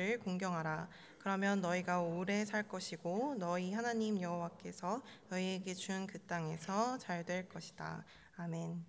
여호와를 공경하라. 그러면 너희가 오래 살 것이고 너희 하나님 여호와께서 너희에게 준 그 땅에서 잘 될 것이다. 아멘.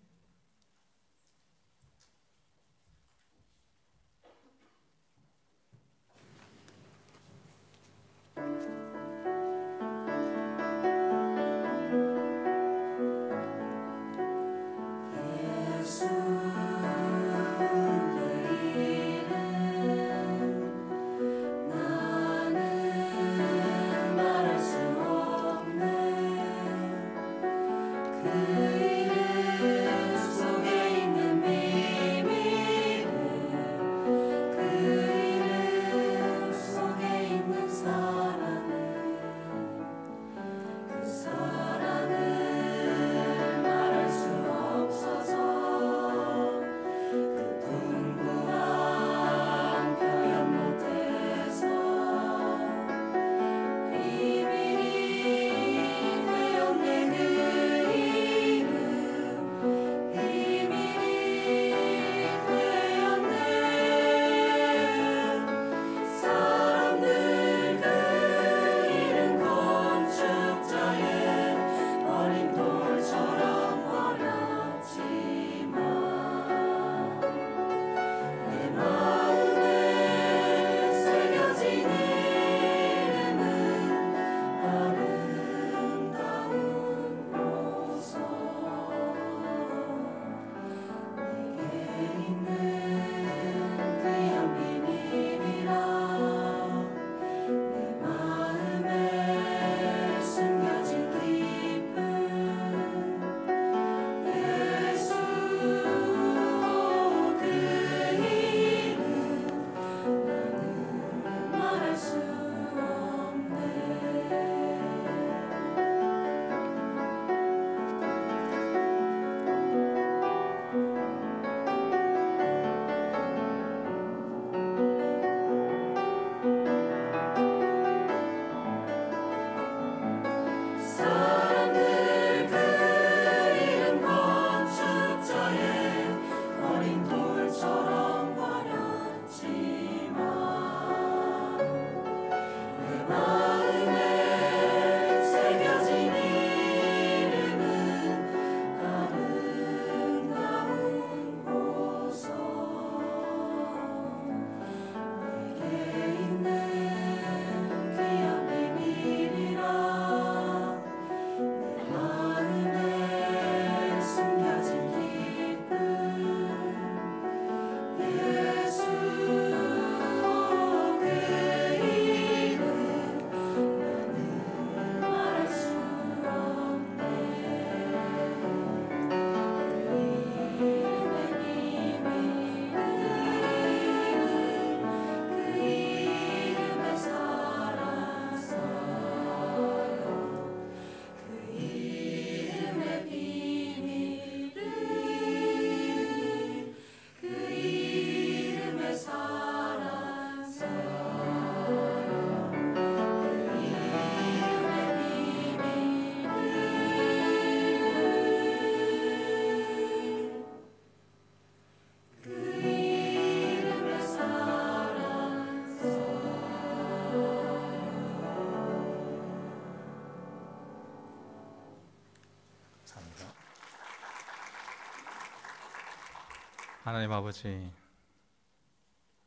하나님 아버지,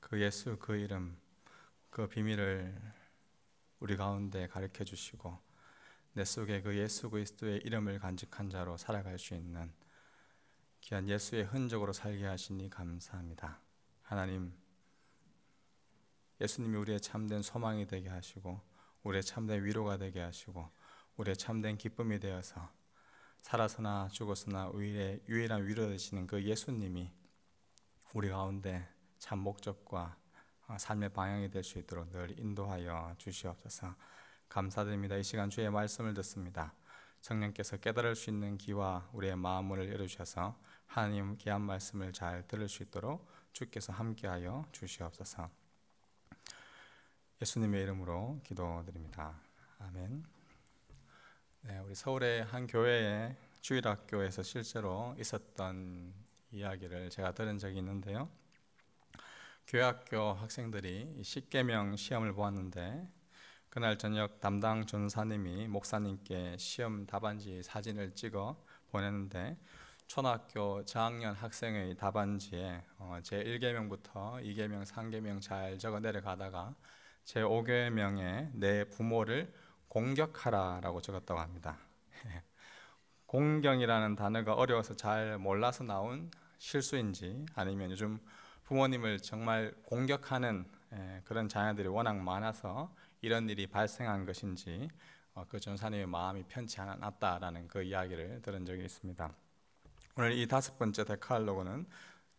그 예수 그 이름, 그 비밀을 우리 가운데 가르쳐 주시고, 내 속에 그 예수 그리스도의 이름을 간직한 자로 살아갈 수 있는 귀한 예수의 흔적으로 살게 하시니 감사합니다. 하나님, 예수님이 우리의 참된 소망이 되게 하시고, 우리의 참된 위로가 되게 하시고, 우리의 참된 기쁨이 되어서 살아서나 죽어서나 우리의 유일한 위로 되시는 그 예수님이 우리 가운데 참 목적과 어, 삶의 방향이 될 수 있도록 늘 인도하여 주시옵소서. 감사드립니다. 이 시간 주의 말씀을 듣습니다. 성령께서 깨달을 수 있는 기와 우리의 마음을 열어주셔서 하나님 귀한 말씀을 잘 들을 수 있도록 주께서 함께하여 주시옵소서. 예수님의 이름으로 기도드립니다. 아멘. 네, 우리 서울의 한 교회의 주일학교에서 실제로 있었던 이야기를 제가 들은 적이 있는데요. 교학교 학생들이 10개명 시험을 보았는데 그날 저녁 담당 전사님이 목사님께 시험 답안지 사진을 찍어 보냈는데 초등학교 저학년 학생의 답안지에 어, 제 1계명부터 2계명, 3계명 잘 적어 내려가다가 제 5계명에 내 부모를 공격하라라고 적었다고 합니다. 공경이라는 단어가 어려워서 잘 몰라서 나온 실수인지 아니면 요즘 부모님을 정말 공격하는 그런 자녀들이 워낙 많아서 이런 일이 발생한 것인지 어, 그 전사님의 마음이 편치 않았다라는 그 이야기를 들은 적이 있습니다. 오늘 이 다섯 번째 데칼로그는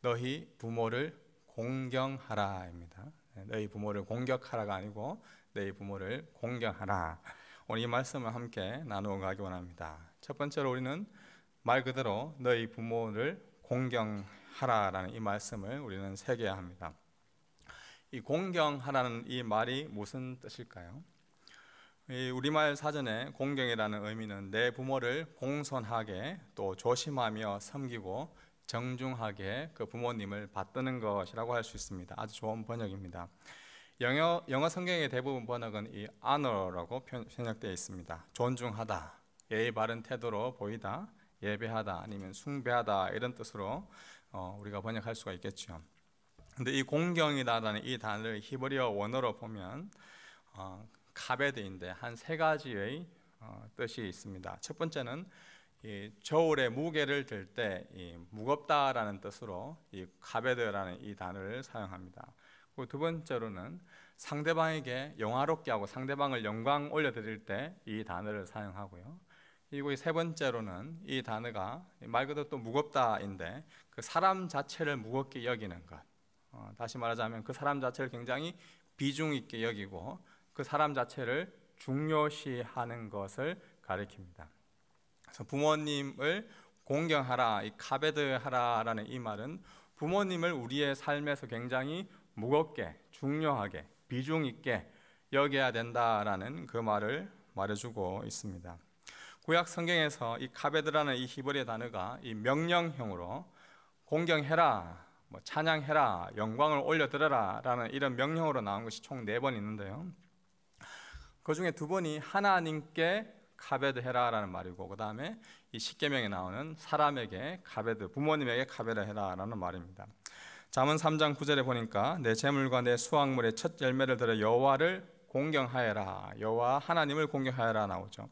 너희 부모를 공경하라입니다. 네, 너희 부모를 공격하라가 아니고 너희 부모를 공경하라. 오늘 이 말씀을 함께 나누어 가기 원합니다. 첫 번째로 우리는 말 그대로 너희 부모를 공경하라라는 이 말씀을 우리는 새겨야 합니다. 이 공경하라는 이 말이 무슨 뜻일까요? 우리말 사전에 공경이라는 의미는 내 부모를 공손하게 또 조심하며 섬기고 정중하게 그 부모님을 받드는 것이라고 할 수 있습니다. 아주 좋은 번역입니다. 영어, 영어 성경의 대부분 번역은 이 honor라고 편역되어 있습니다. 존중하다, 예의 바른 태도로 보이다, 예배하다 아니면 숭배하다 이런 뜻으로 어, 우리가 번역할 수가 있겠죠. 근데 이 공경이다라는 이 단어를 히브리어 원어로 보면 어, 카베드인데 한 세 가지의 어, 뜻이 있습니다. 첫 번째는 이 저울에 무게를 들 때 무겁다라는 뜻으로 이 카베드라는 이 단어를 사용합니다. 두 번째로는 상대방에게 영화롭게 하고 상대방을 영광 올려드릴 때 이 단어를 사용하고요. 그리고 세 번째로는 이 단어가 말 그대로 또 무겁다인데 그 사람 자체를 무겁게 여기는 것. 어, 다시 말하자면 그 사람 자체를 굉장히 비중 있게 여기고 그 사람 자체를 중요시하는 것을 가리킵니다. 그래서 부모님을 공경하라, 이 카베드하라라는 이 말은 부모님을 우리의 삶에서 굉장히 무겁게, 중요하게, 비중 있게 여겨야 된다라는 그 말을 말해주고 있습니다. 구약 성경에서 이 카베드라는 이히브리 단어가 이 명령형으로 공경해라, 뭐 찬양해라, 영광을 올려드려라라는 이런 명령으로 나온 것이 총 네 번 있는데요. 그 중에 두 번이 하나님께 카베드 해라라는 말이고 그 다음에 이 십계명에 나오는 사람에게 카베드 부모님에게 카베드 해라라는 말입니다. 잠언 3장 9절에 보니까 내 재물과 내 수확물의 첫 열매를 들어 여호와를 공경하여라 여호와 하나님을 공경하여라 나오죠.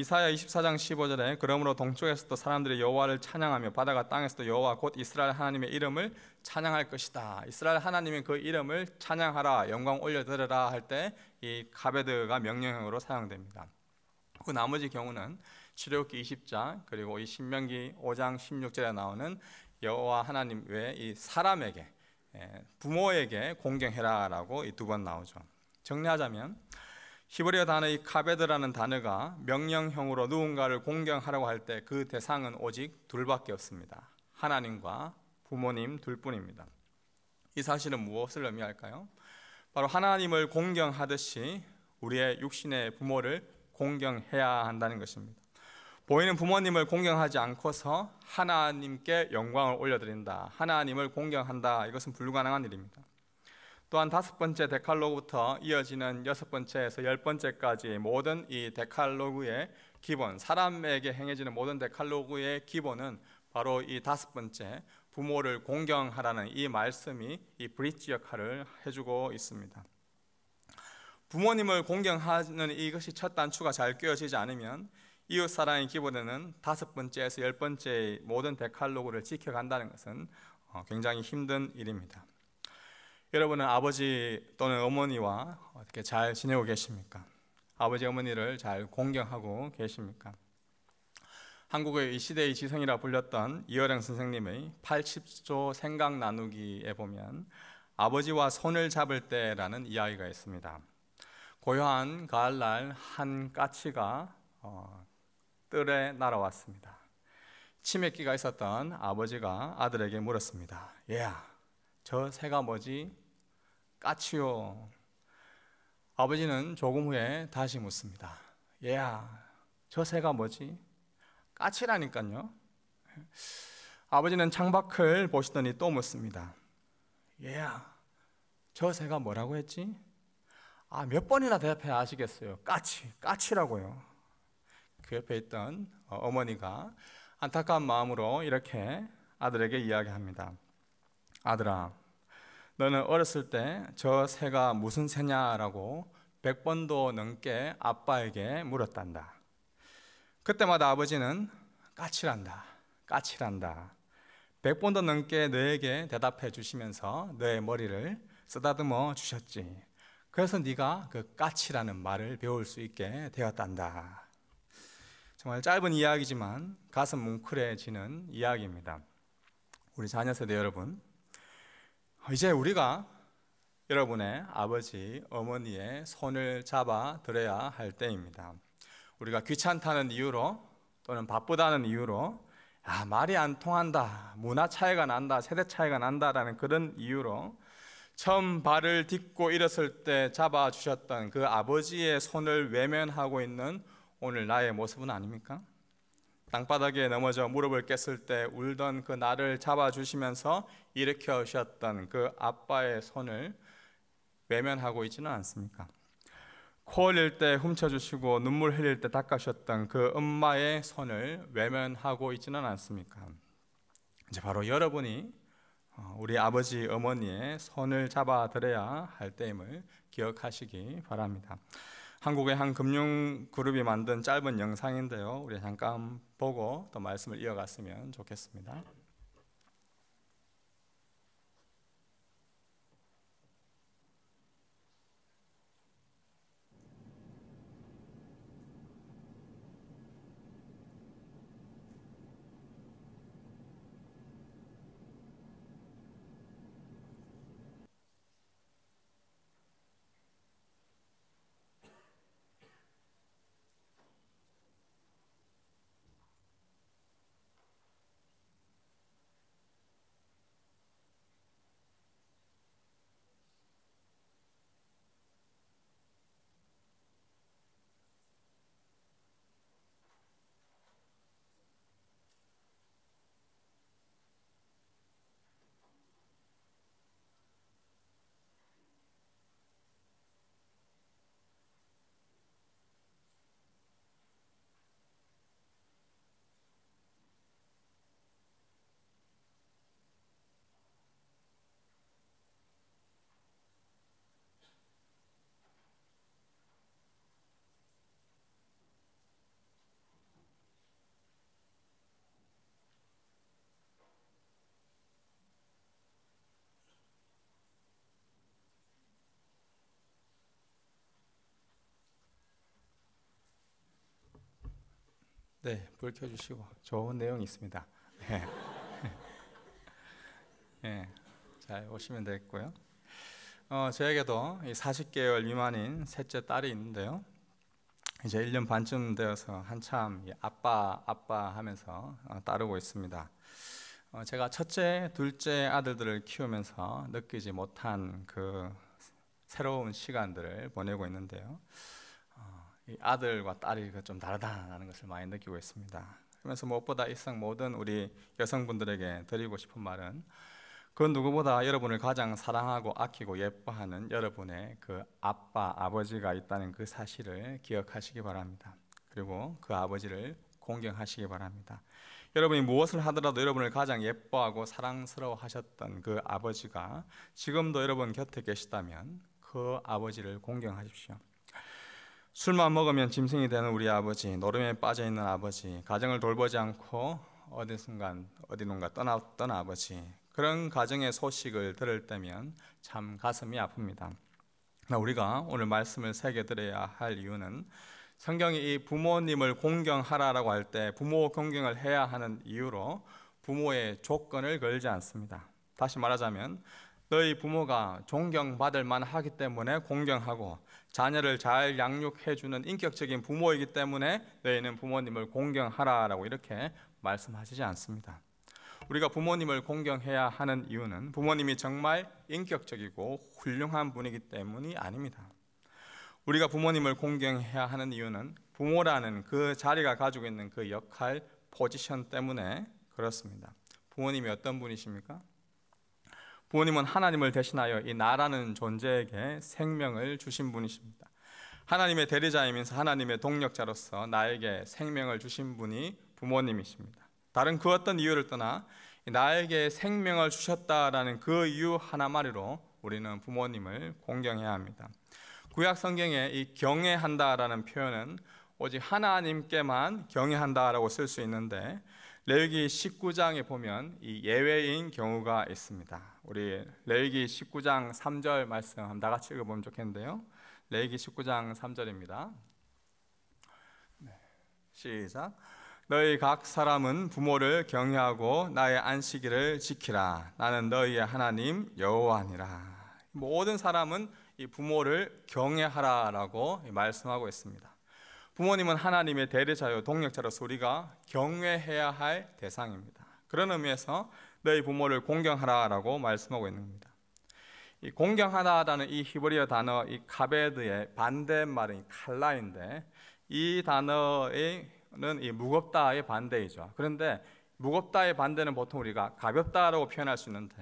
이사야 24장 15절에 그러므로 동쪽에서도 사람들이 여호와를 찬양하며 바다가 땅에서도 여호와 곧 이스라엘 하나님의 이름을 찬양할 것이다. 이스라엘 하나님의 그 이름을 찬양하라 영광 올려드려라 할 때이 가베드가 명령형으로 사용됩니다. 그 나머지 경우는 출애굽기 20장 그리고 이 신명기 5장 16절에 나오는 여호와 하나님 외이 사람에게 예, 부모에게 공경해라라고 이 두 번 나오죠. 정리하자면 히브리어 단어의 카베드라는 단어가 명령형으로 누군가를 공경하라고 할 때 그 대상은 오직 둘밖에 없습니다. 하나님과 부모님 둘뿐입니다. 이 사실은 무엇을 의미할까요? 바로 하나님을 공경하듯이 우리의 육신의 부모를 공경해야 한다는 것입니다. 보이는 부모님을 공경하지 않고서 하나님께 영광을 올려드린다. 하나님을 공경한다. 이것은 불가능한 일입니다. 또한 다섯 번째 데칼로그부터 이어지는 여섯 번째에서 열 번째까지 모든 이 데칼로그의 기본, 사람에게 행해지는 모든 데칼로그의 기본은 바로 이 다섯 번째 부모를 공경하라는 이 말씀이 이 브릿지 역할을 해주고 있습니다. 부모님을 공경하는 이것이 첫 단추가 잘끼어지지 않으면 이웃 사랑의 기본에는 다섯 번째에서 열 번째의 모든 데칼로그를 지켜간다는 것은 어, 굉장히 힘든 일입니다. 여러분은 아버지 또는 어머니와 어떻게 잘 지내고 계십니까? 아버지 어머니를 잘 공경하고 계십니까? 한국의 이 시대의 지성이라 불렸던 이어령 선생님의 80조 생각 나누기에 보면 아버지와 손을 잡을 때라는 이야기가 있습니다. 고요한 가을날 한 까치가 어, 뜰에 날아왔습니다. 치매기가 있었던 아버지가 아들에게 물었습니다. 얘 yeah, 저 새가 뭐지? 까치요. 아버지는 조금 후에 다시 묻습니다. 얘야, 저 새가 뭐지? 까치라니까요. 아버지는 창밖을 보시더니 또 묻습니다. 얘야, 저 새가 뭐라고 했지? 아, 몇 번이나 대답해 아시겠어요? 까치, 까치라고요. 그 옆에 있던 어, 어머니가 안타까운 마음으로 이렇게 아들에게 이야기합니다. 아들아, 너는 어렸을 때 저 새가 무슨 새냐라고 100번도 넘게 아빠에게 물었단다. 그때마다 아버지는 까칠한다. 까칠한다. 100번도 넘게 너에게 대답해 주시면서 너의 머리를 쓰다듬어 주셨지. 그래서 네가 그 까치라는 말을 배울 수 있게 되었단다. 정말 짧은 이야기지만 가슴 뭉클해지는 이야기입니다. 우리 자녀 세대 여러분, 이제 우리가 여러분의 아버지, 어머니의 손을 잡아 들어야 할 때입니다. 우리가 귀찮다는 이유로 또는 바쁘다는 이유로 아, 말이 안 통한다, 문화 차이가 난다, 세대 차이가 난다라는 그런 이유로 처음 발을 딛고 일었을 때 잡아 주셨던 그 아버지의 손을 외면하고 있는 오늘 나의 모습은 아닙니까? 땅바닥에 넘어져 무릎을 깼을 때 울던 그 나를 잡아주시면서 일으켜 주셨던 그 아빠의 손을 외면하고 있지는 않습니까? 코 흘릴 때 훔쳐주시고 눈물 흘릴 때 닦아주셨던 그 엄마의 손을 외면하고 있지는 않습니까? 이제 바로 여러분이 어, 우리 아버지 어머니의 손을 잡아드려야 할 때임을 기억하시기 바랍니다. 한국의 한 금융그룹이 만든 짧은 영상인데요. 우리 잠깐 보고 또 말씀을 이어갔으면 좋겠습니다. 네, 불 켜주시고 좋은 내용이 있습니다. 예, 네, 잘 오시면 되겠고요. 어, 저에게도 40개월 미만인 셋째 딸이 있는데요. 이제 1년 반쯤 되어서 한참 아빠 아빠 하면서 어, 따르고 있습니다. 어, 제가 첫째, 둘째 아들들을 키우면서 느끼지 못한 그 새로운 시간들을 보내고 있는데요. 아들과 딸이 그 좀다르다는 것을 많이 느끼고 있습니다. 그러면서 무엇보다 일상 모든 우리 여성분들에게 드리고 싶은 말은 그 누구보다 여러분을 가장 사랑하고 아끼고 예뻐하는 여러분의 그 아빠, 아버지가 있다는 그 사실을 기억하시기 바랍니다. 그리고 그 아버지를 공경하시기 바랍니다. 여러분이 무엇을 하더라도 여러분을 가장 예뻐하고 사랑스러워 하셨던 그 아버지가 지금도 여러분 곁에 계시다면 그 아버지를 공경하십시오. 술만 먹으면 짐승이 되는 우리 아버지, 노름에 빠져 있는 아버지, 가정을 돌보지 않고 어디 순간 어디론가 떠났던 아버지. 그런 가정의 소식을 들을 때면 참 가슴이 아픕니다. 우리가 오늘 말씀을 새겨 드려야 할 이유는 성경이 이 부모님을 공경하라라고 할 때 부모 공경을 해야 하는 이유로 부모의 조건을 걸지 않습니다. 다시 말하자면 너희 부모가 존경받을 만하기 때문에 공경하고 자녀를 잘 양육해주는 인격적인 부모이기 때문에 너희는 부모님을 공경하라라고 이렇게 말씀하시지 않습니다. 우리가 부모님을 공경해야 하는 이유는 부모님이 정말 인격적이고 훌륭한 분이기 때문이 아닙니다. 우리가 부모님을 공경해야 하는 이유는 부모라는 그 자리가 가지고 있는 그 역할, 포지션 때문에 그렇습니다. 부모님이 어떤 분이십니까? 부모님은 하나님을 대신하여 이 나라는 존재에게 생명을 주신 분이십니다. 하나님의 대리자이면서 하나님의 동력자로서 나에게 생명을 주신 분이 부모님이십니다. 다른 그 어떤 이유를 떠나 나에게 생명을 주셨다라는 그 이유 하나만으로 우리는 부모님을 공경해야 합니다. 구약 성경에 이 경외한다라는 표현은 오직 하나님께만 경외한다라고 쓸 수 있는데 레위기 19장에 보면 이 예외인 경우가 있습니다. 우리 레위기 19장 3절 말씀 한번 다 같이 읽어보면 좋겠는데요. 레위기 19장 3절입니다. 시작. 너희 각 사람은 부모를 경외하고 나의 안식일을 지키라. 나는 너희의 하나님 여호와니라. 모든 사람은 이 부모를 경외하라라고 말씀하고 있습니다. 부모님은 하나님의 대리자요 동력자로서 우리가 경외해야 할 대상입니다. 그런 의미에서 너희 부모를 공경하라라고 말씀하고 있는 겁니다. 이 공경하다라는 이 히브리어 단어 이 카베드의 반대말은 칼라인데 이 단어는 이 무겁다의 반대이죠. 그런데 무겁다의 반대는 보통 우리가 가볍다라고 표현할 수 있는데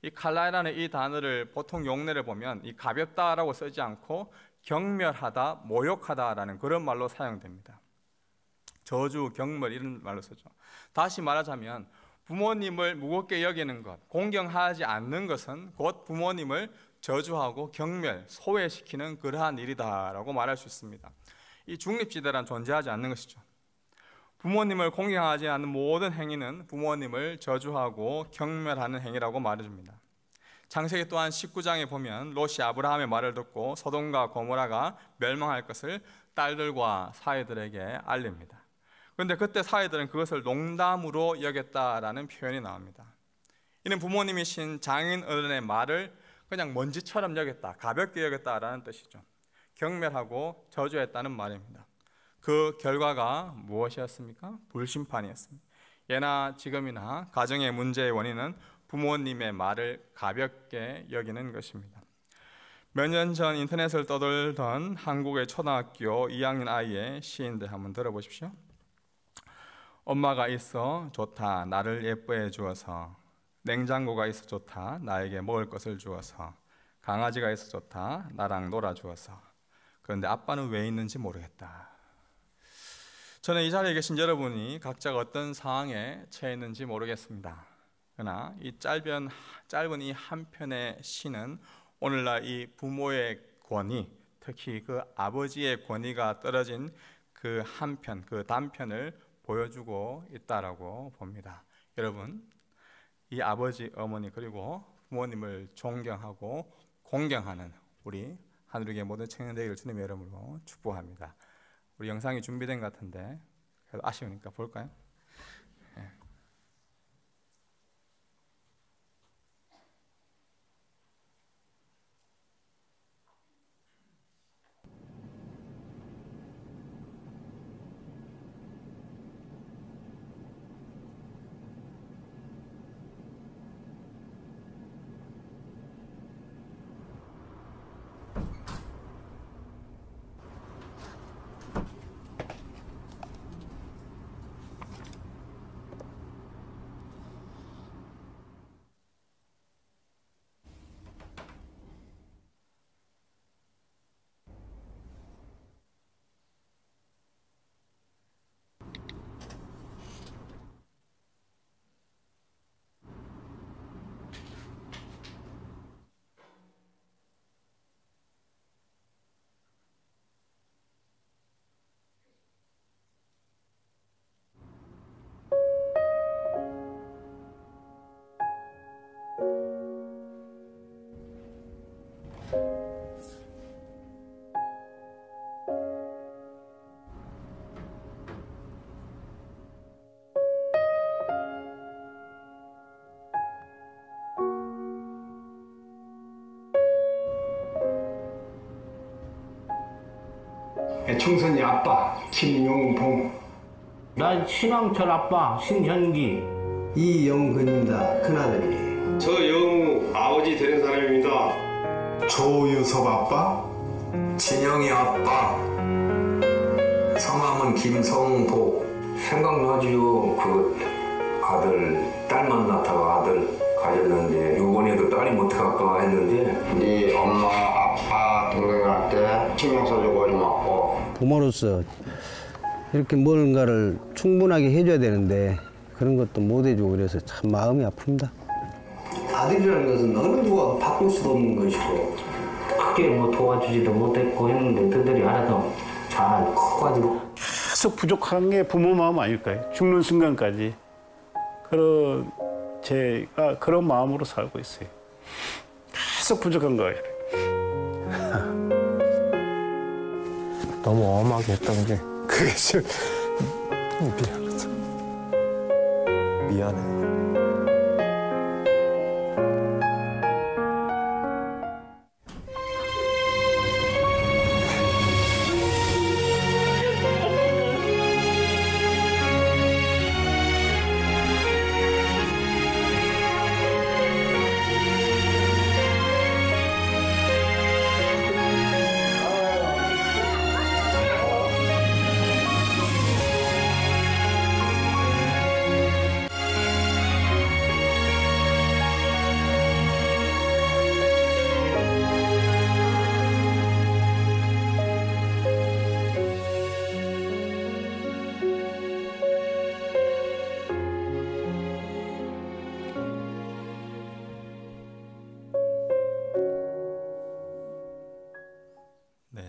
이 칼라라는 이 단어를 보통 용례를 보면 이 가볍다라고 쓰지 않고 경멸하다, 모욕하다라는 그런 말로 사용됩니다. 저주, 경멸 이런 말로 쓰죠. 다시 말하자면 부모님을 무겁게 여기는 것, 공경하지 않는 것은 곧 부모님을 저주하고 경멸, 소외시키는 그러한 일이다라고 말할 수 있습니다. 이 중립지대란 존재하지 않는 것이죠. 부모님을 공경하지 않는 모든 행위는 부모님을 저주하고 경멸하는 행위라고 말해줍니다. 장세기 또한 19장에 보면 롯이 아브라함의 말을 듣고 서동과 고모라가 멸망할 것을 딸들과 사회들에게 알립니다. 그런데 그때 사회들은 그것을 농담으로 여겼다라는 표현이 나옵니다. 이는 부모님이신 장인 어른의 말을 그냥 먼지처럼 여겼다, 가볍게 여겼다라는 뜻이죠. 경멸하고 저주했다는 말입니다. 그 결과가 무엇이었습니까? 불심판이었습니다. 예나 지금이나 가정의 문제의 원인은 부모님의 말을 가볍게 여기는 것입니다. 몇 년 전 인터넷을 떠돌던 한국의 초등학교 2학년 아이의 시인데 한번 들어보십시오. 엄마가 있어 좋다 나를 예뻐해 주어서 냉장고가 있어 좋다 나에게 먹을 것을 주어서 강아지가 있어 좋다 나랑 놀아 주어서 그런데 아빠는 왜 있는지 모르겠다. 저는 이 자리에 계신 여러분이 각자 어떤 상황에 처해 있는지 모르겠습니다. 그러나 이 짧은 짧은 이 한 편의 시는 오늘날 이 부모의 권위, 특히 그 아버지의 권위가 떨어진 그 한편, 그 단편을 보여주고 있다라고 봅니다. 여러분, 이 아버지, 어머니 그리고 부모님을 존경하고 공경하는 우리 하늘의 모든 청년 되기 주님의 이름으로 축복합니다. 우리 영상이 준비된 같은데 아쉬우니까 볼까요? 총선이 예, 아빠 김용봉 난 신왕철 아빠 신현기 이영근입니다 큰아들이 저 영우 아버지 되는 사람입니다 조유섭 아빠 진영이 아빠 성함은 김성복 생각나지요 그 아들 딸 만나다가 아들 가졌는데 요번에도 딸이 못할까 했는데 네 엄마 아, 동생한테 신경 써주고 고맙고 부모로서 이렇게 뭔가를 충분하게 해줘야 되는데 그런 것도 못 해주고 그래서 참 마음이 아픕니다. 아들이라는 것은 어느 누가 바꿀 수도 없는 것이고 크게 뭐 도와주지도 못했고 했는데 그들이 알아서 잘 커가지고 계속 부족한 게 부모 마음 아닐까요? 죽는 순간까지 그런 제가 그런 마음으로 살고 있어요. 계속 부족한 거예요. 너무 엄하게 했던 게 그게 지금 미안하죠 미안해요.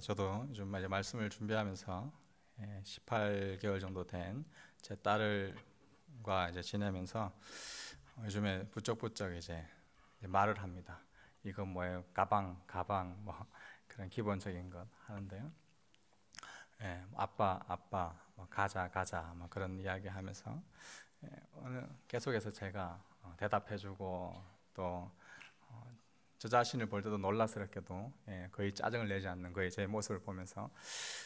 저도 요 이제 말씀을 준비하면서 18개월 예, 정도 된 제 딸을과 이제 지내면서 요즘에 부쩍부쩍 이제 말을 합니다. 이건 뭐예요? 가방, 가방 뭐 그런 기본적인 것 하는데요. 예, 아빠, 아빠, 뭐 가자, 가자 뭐 그런 이야기하면서 예, 오늘 계속해서 제가 어, 대답해주고 또저 자신을 볼 때도 놀라스럽게도 예, 거의 짜증을 내지 않는 거의 제 모습을 보면서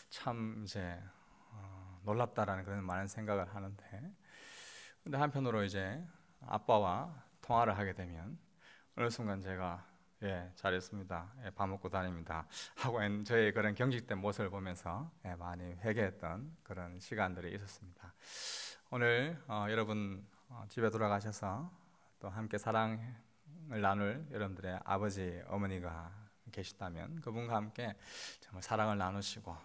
참 이제 어, 놀랍다라는 그런 많은 생각을 하는데 근데 한편으로 이제 아빠와 통화를 하게 되면 어느 순간 제가 예, 잘했습니다. 예, 밥 먹고 다닙니다. 하고 저의 그런 경직된 모습을 보면서 예, 많이 회개했던 그런 시간들이 있었습니다. 오늘 어, 여러분 어, 집에 돌아가셔서 또 함께 사랑 해 사랑을 나눌 여러분들의 아버지, 어머니가 계시다면 그분과 함께 정말 사랑을 나누시고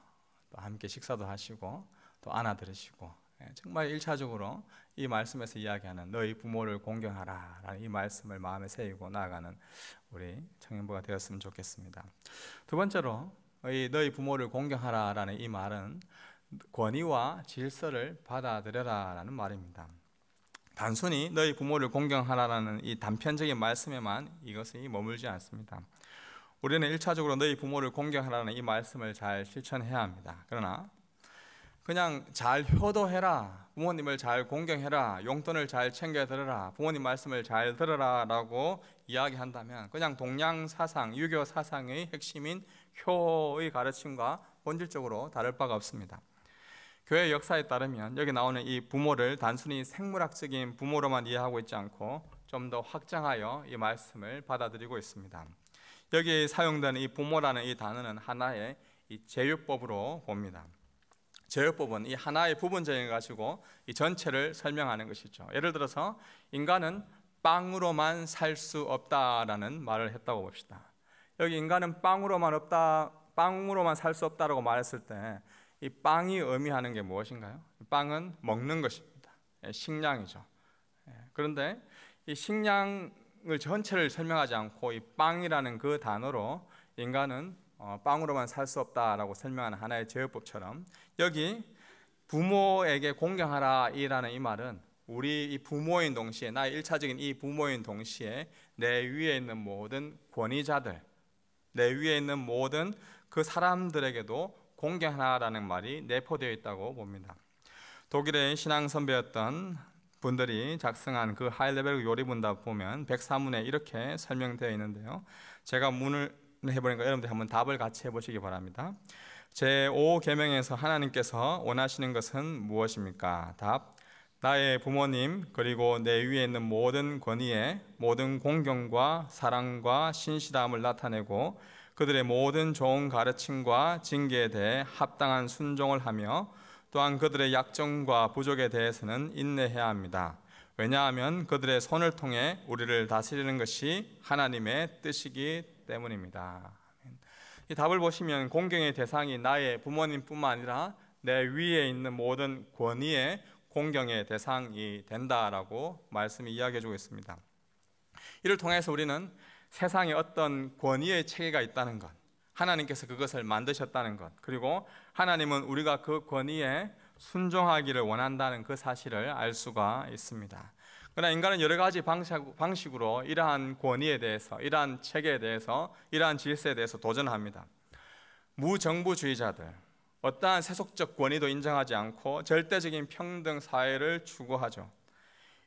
또 함께 식사도 하시고 또 안아 들으시고 예, 정말 일차적으로 이 말씀에서 이야기하는 너희 부모를 공경하라 라는 이 말씀을 마음에 새기고 나아가는 우리 청년부가 되었으면 좋겠습니다. 두 번째로 너희 부모를 공경하라 라는 이 말은 권위와 질서를 받아들여라 라는 말입니다. 단순히 너희 부모를 공경하라라는 이 단편적인 말씀에만 이것이 머물지 않습니다. 우리는 1차적으로 너희 부모를 공경하라는 이 말씀을 잘 실천해야 합니다. 그러나 그냥 잘 효도해라, 부모님을 잘 공경해라, 용돈을 잘 챙겨 들어라, 부모님 말씀을 잘 들어라라고 이야기한다면 그냥 동양 사상, 유교 사상의 핵심인 효의 가르침과 본질적으로 다를 바가 없습니다. 교회 역사에 따르면 여기 나오는 이 부모를 단순히 생물학적인 부모로만 이해하고 있지 않고 좀 더 확장하여 이 말씀을 받아들이고 있습니다. 여기 사용되이 부모라는 이 단어는 하나의 이 제휴법으로 봅니다. 제휴법은 이 하나의 부분적인 가지고 이 전체를 설명하는 것이죠. 예를 들어서 인간은 빵으로만 살 수 없다라는 말을 했다고 봅시다. 여기 인간은 빵으로만 없다, 빵으로만 살 수 없다라고 말했을 때이 빵이 의미하는 게 무엇인가요? 빵은 먹는 것입니다. 예, 식량이죠. 예, 그런데 이 식량을 전체를 설명하지 않고 이 빵이라는 그 단어로 인간은 어, 빵으로만 살 수 없다라고 설명하는 하나의 제어법처럼 여기 부모에게 공경하라이라는 이 말은 우리 이 부모인 동시에 나의 일차적인 이 부모인 동시에 내 위에 있는 모든 권위자들 내 위에 있는 모든 그 사람들에게도 공개하라라는 말이 내포되어 있다고 봅니다. 독일의 신앙 선배였던 분들이 작성한 그 하이레벨 요리문답 보면 104문에 이렇게 설명되어 있는데요. 제가 문을 해보니까 여러분들 한번 답을 같이 해보시기 바랍니다. 제5계명에서 하나님께서 원하시는 것은 무엇입니까? 답 나의 부모님 그리고 내 위에 있는 모든 권위에 모든 공경과 사랑과 신실함을 나타내고 그들의 모든 좋은 가르침과 징계에 대해 합당한 순종을 하며 또한 그들의 약점과 부족에 대해서는 인내해야 합니다. 왜냐하면 그들의 손을 통해 우리를 다스리는 것이 하나님의 뜻이기 때문입니다. 이 답을 보시면 공경의 대상이 나의 부모님뿐만 아니라 내 위에 있는 모든 권위의 공경의 대상이 된다라고 말씀이 이야기해주고 있습니다. 이를 통해서 우리는 세상에 어떤 권위의 체계가 있다는 것, 하나님께서 그것을 만드셨다는 것, 그리고 하나님은 우리가 그 권위에 순종하기를 원한다는 그 사실을 알 수가 있습니다. 그러나 인간은 여러 가지 방식으로 이러한 권위에 대해서, 이러한 체계에 대해서, 이러한 질서에 대해서 도전합니다. 무정부주의자들, 어떠한 세속적 권위도 인정하지 않고 절대적인 평등 사회를 추구하죠.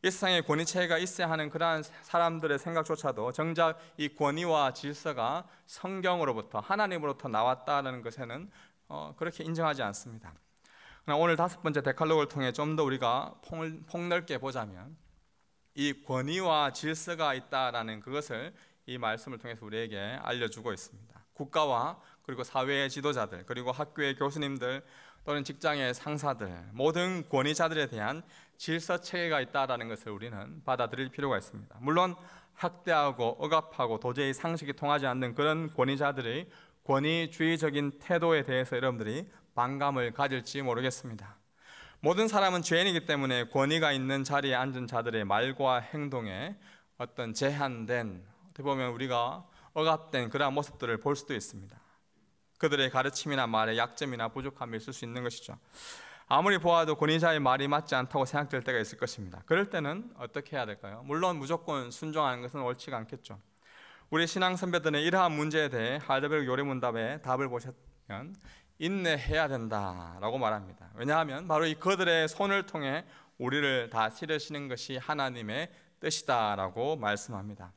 일상의 권위체가 있어야 하는 그러한 사람들의 생각조차도 정작 이 권위와 질서가 성경으로부터 하나님으로부터 나왔다는 것에는 어, 그렇게 인정하지 않습니다. 오늘 다섯 번째 데칼로그를 통해 좀 더 우리가 폭, 폭넓게 보자면 이 권위와 질서가 있다라는 그것을 이 말씀을 통해서 우리에게 알려주고 있습니다. 국가와 그리고 사회의 지도자들 그리고 학교의 교수님들 또는 직장의 상사들 모든 권위자들에 대한 질서 체계가 있다라는 것을 우리는 받아들일 필요가 있습니다. 물론 학대하고 억압하고 도저히 상식이 통하지 않는 그런 권위자들의 권위주의적인 태도에 대해서 여러분들이 반감을 가질지 모르겠습니다. 모든 사람은 죄인이기 때문에 권위가 있는 자리에 앉은 자들의 말과 행동에 어떤 제한된 어떻게 보면 우리가 억압된 그러한 모습들을 볼 수도 있습니다. 그들의 가르침이나 말의 약점이나 부족함이 있을 수 있는 것이죠. 아무리 보아도 권위자의 그 말이 맞지 않다고 생각될 때가 있을 것입니다. 그럴 때는 어떻게 해야 될까요? 물론 무조건 순종하는 것은 옳지 않겠죠. 우리 신앙 선배들은 이러한 문제에 대해 하드베르 요리문답에 답을 보셨면 인내해야 된다라고 말합니다. 왜냐하면 바로 이 그들의 손을 통해 우리를 다스려시는 것이 하나님의 뜻이다라고 말씀합니다.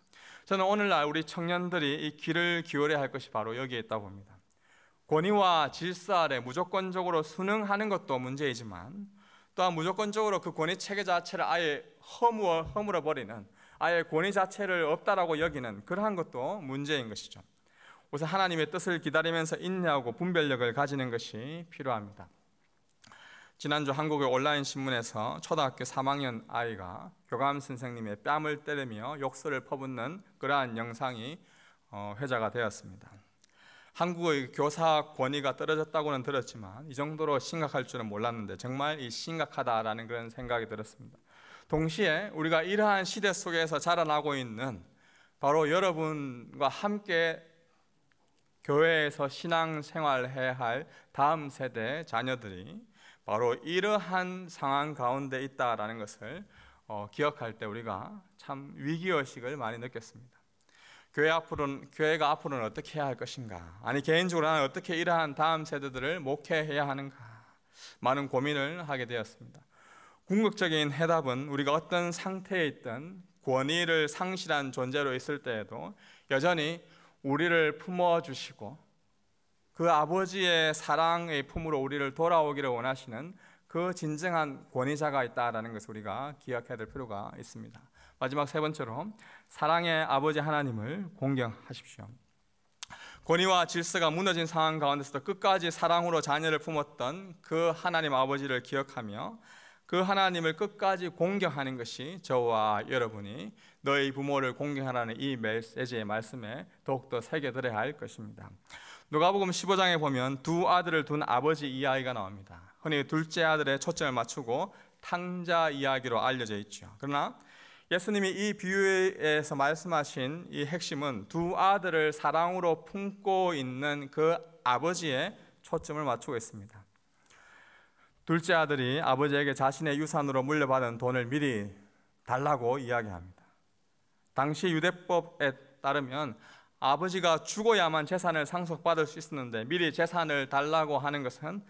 저는 오늘날 우리 청년들이 이 귀를 기울여야 할 것이 바로 여기에 있다 봅니다. 권위와 질서 아래 무조건적으로 순응하는 것도 문제이지만 또한 무조건적으로 그 권위 체계 자체를 아예 허무어 허물어 버리는 아예 권위 자체를 없다라고 여기는 그러한 것도 문제인 것이죠. 우선 하나님의 뜻을 기다리면서 인내하고 분별력을 가지는 것이 필요합니다. 지난주 한국의 온라인 신문에서 초등학교 3학년 아이가 교감 선생님의 뺨을 때리며 욕설을 퍼붓는 그러한 영상이 어, 회자가 되었습니다. 한국의 교사 권위가 떨어졌다고는 들었지만 이 정도로 심각할 줄은 몰랐는데 정말 이 심각하다라는 그런 생각이 들었습니다. 동시에 우리가 이러한 시대 속에서 자라나고 있는 바로 여러분과 함께 교회에서 신앙생활해야 할 다음 세대 자녀들이 바로 이러한 상황 가운데 있다라는 것을 어, 기억할 때 우리가 참 위기의식을 많이 느꼈습니다. 교회 앞으로는, 교회가 앞으로는 어떻게 해야 할 것인가? 아니 개인적으로 나는 어떻게 이러한 다음 세대들을 목회해야 하는가? 많은 고민을 하게 되었습니다. 궁극적인 해답은 우리가 어떤 상태에 있든 권위를 상실한 존재로 있을 때에도 여전히 우리를 품어 주시고 그 아버지의 사랑의 품으로 우리를 돌아오기를 원하시는 그 진정한 권위자가 있다라는 것을 우리가 기억해야 될 필요가 있습니다. 마지막 세 번째로 사랑의 아버지 하나님을 공경하십시오. 권위와 질서가 무너진 상황 가운데서도 끝까지 사랑으로 자녀를 품었던 그 하나님 아버지를 기억하며 그 하나님을 끝까지 공경하는 것이 저와 여러분이 너희 부모를 공경하라는 이 메시지의 말씀에 더욱더 새겨들어야 할 것입니다. 누가복음 15장에 보면 두 아들을 둔 아버지 이야기가 나옵니다. 흔히 둘째 아들의 초점을 맞추고 탕자 이야기로 알려져 있죠. 그러나 예수님이 이 비유에서 말씀하신 이 핵심은 두 아들을 사랑으로 품고 있는 그 아버지의 초점을 맞추고 있습니다. 둘째 아들이 아버지에게 자신의 유산으로 물려받은 돈을 미리 달라고 이야기합니다. 당시 유대법에 따르면 아버지가 죽어야만 재산을 상속받을 수 있었는데 미리 재산을 달라고 하는 것은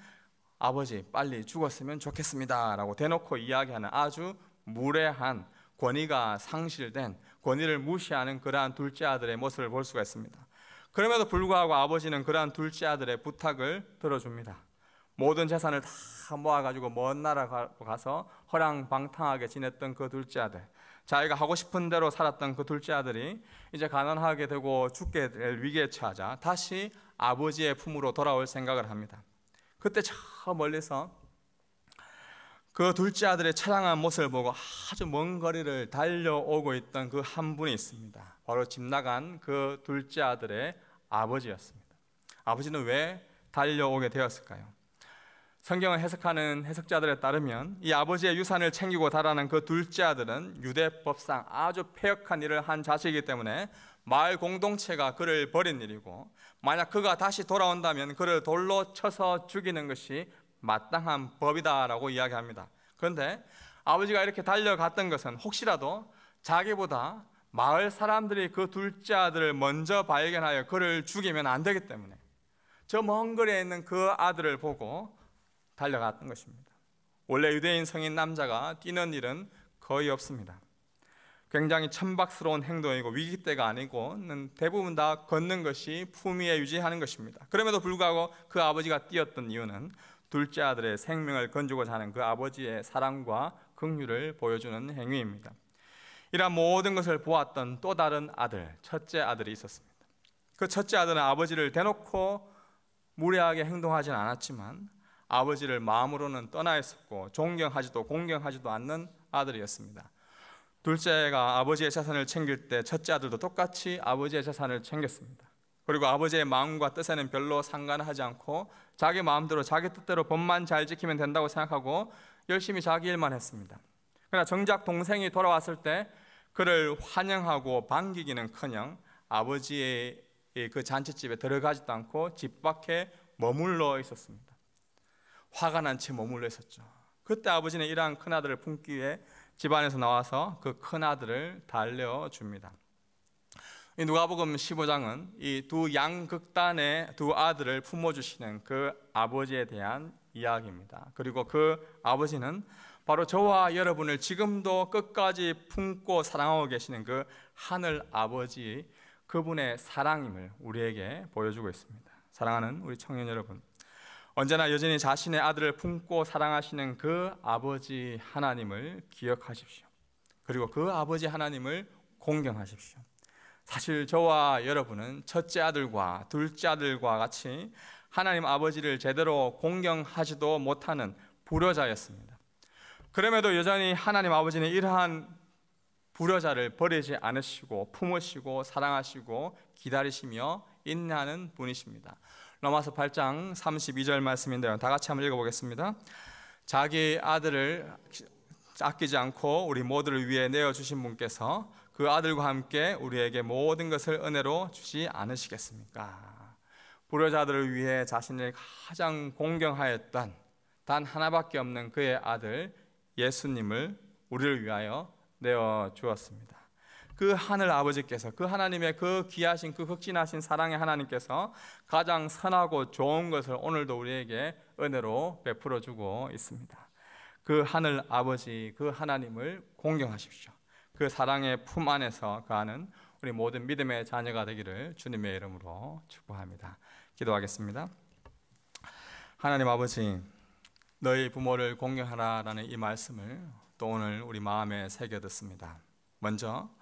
아버지 빨리 죽었으면 좋겠습니다라고 대놓고 이야기하는 아주 무례한 권위가 상실된 권위를 무시하는 그러한 둘째 아들의 모습을 볼 수가 있습니다. 그럼에도 불구하고 아버지는 그러한 둘째 아들의 부탁을 들어줍니다. 모든 재산을 다 모아가지고 먼 나라 가서 허랑방탕하게 지냈던 그 둘째 아들, 자기가 하고 싶은 대로 살았던 그 둘째 아들이 이제 가난하게 되고 죽게 될 위기에 처하자 다시 아버지의 품으로 돌아올 생각을 합니다. 그때 저 멀리서 그 둘째 아들의 처량한 모습을 보고 아주 먼 거리를 달려오고 있던 그 한 분이 있습니다. 바로 집 나간 그 둘째 아들의 아버지였습니다. 아버지는 왜 달려오게 되었을까요? 성경을 해석하는 해석자들에 따르면 이 아버지의 유산을 챙기고 달아난 그 둘째 아들은 유대법상 아주 폐역한 일을 한 자식이기 때문에 마을 공동체가 그를 버린 일이고 만약 그가 다시 돌아온다면 그를 돌로 쳐서 죽이는 것이 마땅한 법이다라고 이야기합니다. 그런데 아버지가 이렇게 달려갔던 것은 혹시라도 자기보다 마을 사람들이 그 둘째 아들을 먼저 발견하여 그를 죽이면 안 되기 때문에 저 먼 거리에 있는 그 아들을 보고 달려갔던 것입니다. 원래 유대인 성인 남자가 뛰는 일은 거의 없습니다. 굉장히 천박스러운 행동이고 위기 때가 아니고 대부분 다 걷는 것이 품위에 유지하는 것입니다. 그럼에도 불구하고 그 아버지가 뛰었던 이유는 둘째 아들의 생명을 건지고자 는그 아버지의 사랑과 긍휼을 보여주는 행위입니다. 이러 모든 것을 보았던 또 다른 아들, 첫째 아들이 있었습니다. 그 첫째 아들은 아버지를 대놓고 무례하게 행동하진 않았지만 아버지를 마음으로는 떠나 있었고 존경하지도 공경하지도 않는 아들이었습니다. 둘째가 아버지의 재산을 챙길 때 첫째 아들도 똑같이 아버지의 재산을 챙겼습니다. 그리고 아버지의 마음과 뜻에는 별로 상관하지 않고 자기 마음대로 자기 뜻대로 법만 잘 지키면 된다고 생각하고 열심히 자기 일만 했습니다. 그러나 정작 동생이 돌아왔을 때 그를 환영하고 반기기는커녕 아버지의 그 잔치집에 들어가지도 않고 집 밖에 머물러 있었습니다. 화가 난 채 머물러 있었죠. 그때 아버지는 이러한 큰아들을 품기 위해 집안에서 나와서 그 큰아들을 달려줍니다. 누가복음 15장은 이 두 양극단의 두 아들을 품어주시는 그 아버지에 대한 이야기입니다. 그리고 그 아버지는 바로 저와 여러분을 지금도 끝까지 품고 사랑하고 계시는 그 하늘 아버지 그분의 사랑임을 우리에게 보여주고 있습니다. 사랑하는 우리 청년 여러분, 언제나 여전히 자신의 아들을 품고 사랑하시는 그 아버지 하나님을 기억하십시오. 그리고 그 아버지 하나님을 공경하십시오. 사실 저와 여러분은 첫째 아들과 둘째 아들과 같이 하나님 아버지를 제대로 공경하지도 못하는 불효자였습니다. 그럼에도 여전히 하나님 아버지는 이러한 불효자를 버리지 않으시고 품으시고 사랑하시고 기다리시며 인내하는 분이십니다. 로마서 8장 32절 말씀인데요. 다 같이 한번 읽어보겠습니다. 자기 아들을 아끼지 않고 우리 모두를 위해 내어 주신 분께서 그 아들과 함께 우리에게 모든 것을 은혜로 주지 않으시겠습니까? 불효자들을 위해 자신을 가장 공경하였던 단 하나밖에 없는 그의 아들 예수님을 우리를 위하여 내어 주었습니다. 그 하늘 아버지께서 그 하나님의 그 귀하신 그 흑진하신 사랑의 하나님께서 가장 선하고 좋은 것을 오늘도 우리에게 은혜로 베풀어 주고 있습니다. 그 하늘 아버지 그 하나님을 공경하십시오. 그 사랑의 품 안에서 가는 우리 모든 믿음의 자녀가 되기를 주님의 이름으로 축복합니다. 기도하겠습니다. 하나님 아버지, 너희 부모를 공경하라라는 이 말씀을 또 오늘 우리 마음에 새겨듣습니다. 먼저